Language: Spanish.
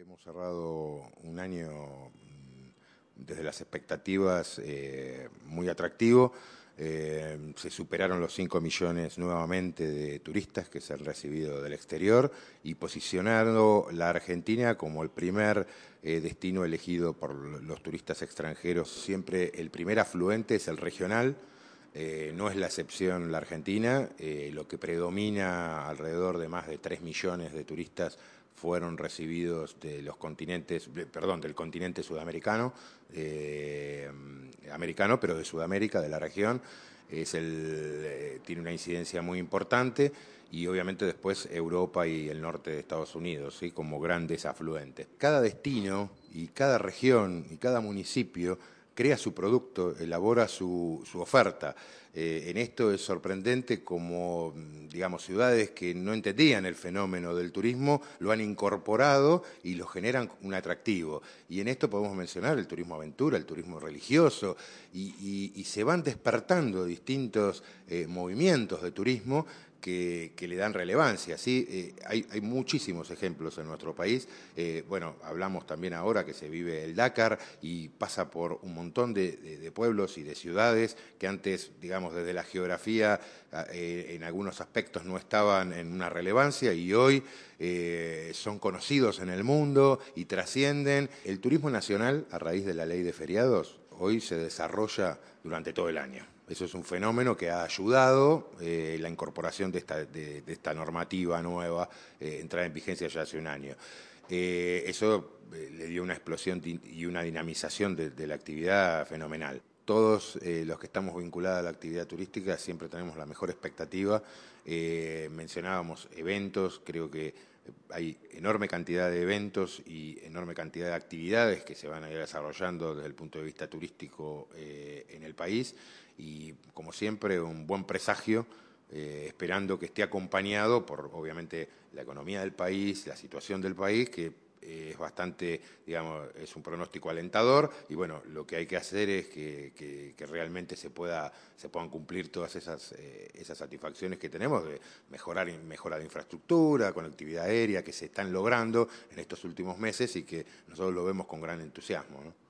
hemos cerrado un año mm, desde las expectativas eh, muy atractivo. Eh, se superaron los 5 millones nuevamente de turistas que se han recibido del exterior y posicionando la Argentina como el primer eh, destino elegido por los turistas extranjeros. Siempre el primer afluente es el regional. no es la excepción la Argentina, lo que predomina alrededor de más de 3 millones de turistas fueron recibidos de los continentes, perdón, del continente sudamericano, eh, americano, pero de Sudamérica, de la región. Es el, eh, tiene una incidencia muy importante y obviamente después Europa y el norte de Estados Unidos, ¿sí? como grandes afluentes. Cada destino y cada región y cada municipio crea su producto, elabora su, oferta. Eh, en esto es sorprendente como, mm, digamos, ciudades que no entendían el fenómeno del turismo lo han incorporado y lo generan un atractivo. Y en esto podemos mencionar el turismo aventura, el turismo religioso, y, se van despertando distintos eh, movimientos de turismo que, le dan relevancia. ¿sí? Eh, hay, muchísimos ejemplos en nuestro país. Eh, bueno, hablamos también ahora que se vive el Dakar y pasa por un montón de, pueblos y de ciudades que antes, digamos, desde la geografía ah, eh, en algunos aspectos no estaban en una relevancia y hoy son conocidos en el mundo y trascienden. El turismo nacional, a raíz de la ley de feriados, hoy se desarrolla durante todo el año. Eso es un fenómeno que ha ayudado eh, la incorporación de esta, normativa nueva, eh, entrada en vigencia ya hace un año. Eh, eso le dio una explosión y una dinamización de la actividad fenomenal todos eh, los que estamos vinculados a la actividad turística siempre tenemos la mejor expectativa. Eh, mencionábamos eventos, creo que hay enorme cantidad de eventos y enorme cantidad de actividades que se van a ir desarrollando desde el punto de vista turístico eh, en el país y, como siempre, un buen presagio. esperando que esté acompañado por, obviamente, la economía del país, la situación del país, que eh, es bastante, digamos, es un pronóstico alentador y bueno, lo que hay que hacer es que, que, realmente se, pueda, se puedan cumplir todas esas, eh, esas satisfacciones que tenemos de mejorar, mejora de infraestructura, conectividad aérea, que se están logrando en estos últimos meses y que nosotros lo vemos con gran entusiasmo. ¿no?